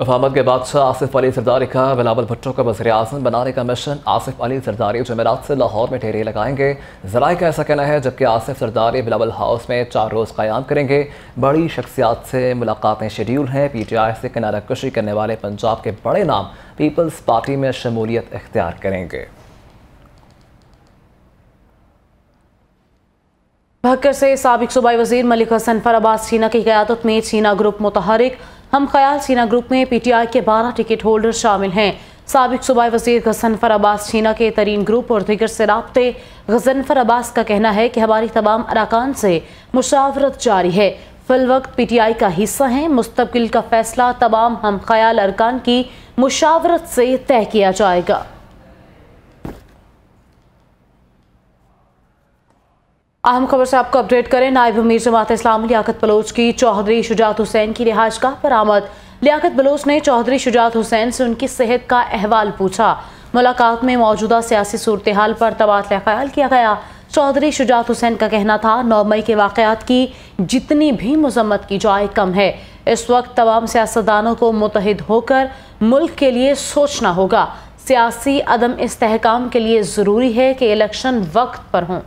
वफामत के बादशाह आसिफ अली सरदारी का बिलावल भुट्टो का वजे अजम बनाने का मिशन आसिफ अली सरदारी जमेरात से लाहौर में ठेरे लगाएंगे जरा का ऐसा कहना है जबकि आसिफ सरदारी बिलावल हाउस में चार रोज़ क़्याम करेंगे बड़ी शख्सियात से मुलाकातें शेड्यूल हैं पी टी आई से किनारा कशी करने वाले पंजाब के बड़े नाम पीपल्स पार्टी में शमूलियत इख्तियार करेंगे भक्कर से सबक सूबाई वजीर मलिक हसन फर अब्बास छीना की क्यादत में छीना ग्रुप मुतहरिक हम ख्याल छीना ग्रुप में पीटीआई के 12 टिकट होल्डर शामिल हैं सबक सूबाई वजीर गजनफर अब्बास सीना के तरीन ग्रुप और दिगर से रबते गजनफर अब्बास का कहना है कि हमारी तमाम अरकान से मुशावरत जारी है फिल वक्त पी टी आई का हिस्सा है मुस्तबिल का फैसला तमाम हम ख्याल अरकान की मुशावरत से तय किया जाएगा अहम खबर से आपको अपडेट करें नायब अमीर जमात इस्लाम लियाकत बलोच की चौधरी शुजात हुसैन की रिहाइशगाह पर आमद लियाकत बलोच ने चौधरी शुजात हुसैन से उनकी सेहत का अहवाल पूछा मुलाकात में मौजूदा सियासी सूरत हाल पर तबादला ख्याल किया गया चौधरी शुजात हुसैन का कहना था नौ मई के वाक़ात की जितनी भी मजम्मत की जाए कम है इस वक्त तमाम सियासतदानों को मुतहद होकर मुल्क के लिए सोचना होगा सियासी अदम इसकाम के लिए ज़रूरी है कि इलेक्शन वक्त पर हों